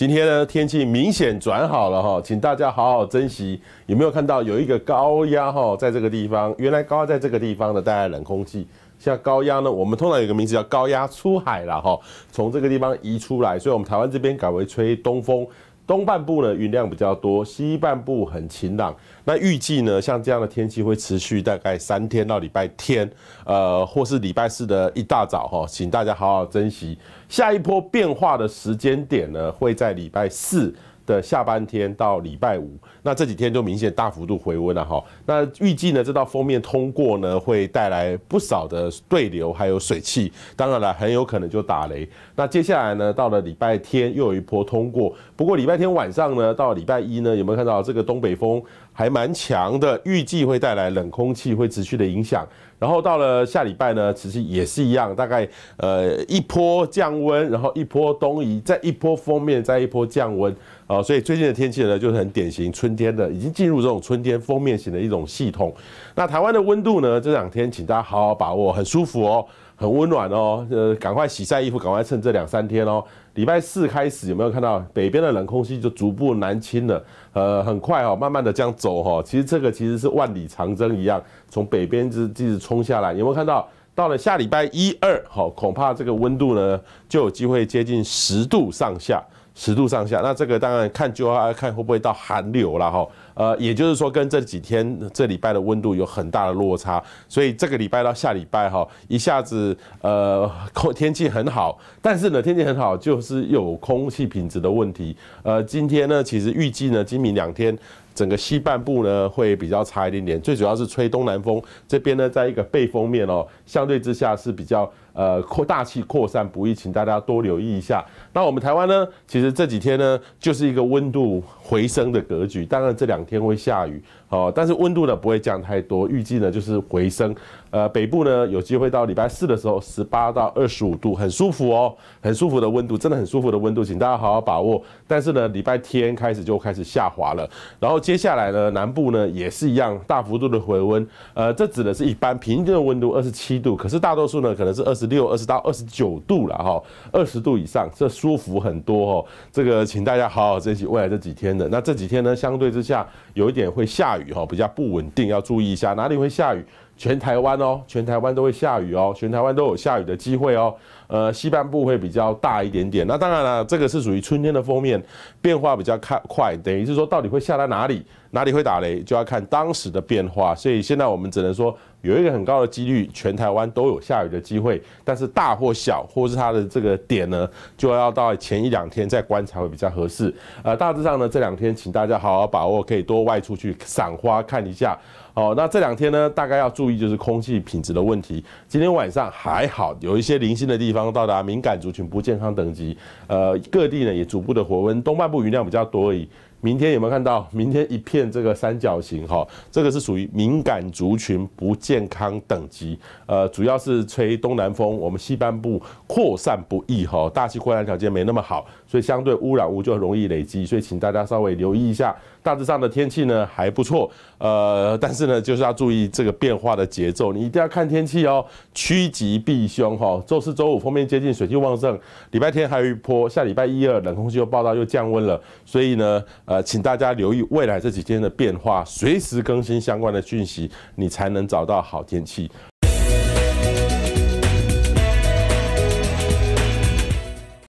今天呢，天气明显转好了哈，请大家好好珍惜。有没有看到有一个高压哈，在这个地方？原来高压在这个地方的带来冷空气，现在高压呢，我们通常有个名字叫高压出海了哈，从这个地方移出来，所以我们台湾这边改为吹东风。东半部呢云量比较多，西半部很晴朗。那预计呢，像这样的天气会持续大概三天到礼拜天，呃，或是礼拜四的一大早哈，请大家好好珍惜。下一波变化的时间点呢，会在礼拜四。的下半天到礼拜五，那这几天就明显大幅度回温了哈。那预计呢，这道封面通过呢，会带来不少的对流，还有水汽，当然了，很有可能就打雷。那接下来呢，到了礼拜天又有一波通过，不过礼拜天晚上呢，到礼拜一呢，有没有看到这个东北风还蛮强的？预计会带来冷空气会持续的影响。然后到了下礼拜呢，其实也是一样，大概呃一波降温，然后一波东移，再一波封面，再一波降温。啊，所以最近的天气呢，就是很典型春天的，已经进入这种春天封面型的一种系统。那台湾的温度呢，这两天请大家好好把握，很舒服哦，很温暖哦。呃，赶快洗晒衣服，赶快趁这两三天哦。礼拜四开始有没有看到北边的冷空气就逐步南侵了？呃，很快哦，慢慢的这样走哈。其实这个其实是万里长征一样，从北边直直冲下来。有没有看到？到了下礼拜一二，好，恐怕这个温度呢就有机会接近十度上下。十度上下，那这个当然看就要看会不会到寒流了哈。呃，也就是说跟这几天这礼拜的温度有很大的落差，所以这个礼拜到下礼拜哈，一下子呃空天气很好，但是呢天气很好就是有空气品质的问题。呃，今天呢其实预计呢今明两天整个西半部呢会比较差一点点，最主要是吹东南风，这边呢在一个背风面哦，相对之下是比较呃扩大气扩散不易，请大家多留意一下。那我们台湾呢，其实这几天呢就是一个温度回升的格局，当然这两。天会下雨哦，但是温度呢不会降太多，预计呢就是回升。呃，北部呢有机会到礼拜四的时候十八到二十五度，很舒服哦，很舒服的温度，真的很舒服的温度，请大家好好把握。但是呢，礼拜天开始就开始下滑了，然后接下来呢，南部呢也是一样大幅度的回温。呃，这指的是一般平均的温度二十七度，可是大多数呢可能是二十六、二十到二十九度了哈，二十度以上，这舒服很多哦。这个请大家好好珍惜未来这几天的。那这几天呢，相对之下。有一点会下雨哈，比较不稳定，要注意一下哪里会下雨。全台湾哦，全台湾都会下雨哦，全台湾都有下雨的机会哦。呃，西半部会比较大一点点。那当然了，这个是属于春天的封面变化比较快，等于是说到底会下在哪里，哪里会打雷，就要看当时的变化。所以现在我们只能说有一个很高的几率，全台湾都有下雨的机会，但是大或小，或是它的这个点呢，就要到前一两天再观察会比较合适。呃，大致上呢，这两天请大家好好把握，可以多外出去赏花看一下。哦，那这两天呢，大概要注意就是空气品质的问题。今天晚上还好，有一些零星的地方。刚到达敏感族群不健康等级，呃，各地呢也逐步的回温，东半部余量比较多而已。明天有没有看到？明天一片这个三角形，哈，这个是属于敏感族群不健康等级，呃，主要是吹东南风，我们西半部扩散不易哈，大气扩散条件没那么好，所以相对污染物就容易累积，所以请大家稍微留意一下。大致上的天气呢还不错，呃，但是呢就是要注意这个变化的节奏，你一定要看天气哦，趋吉避凶哈。周四、周五封面接近，水气旺盛，礼拜天还有一波，下礼拜一二冷空气又报道又降温了，所以呢。呃，请大家留意未来这几天的变化，随时更新相关的讯息，你才能找到好天气。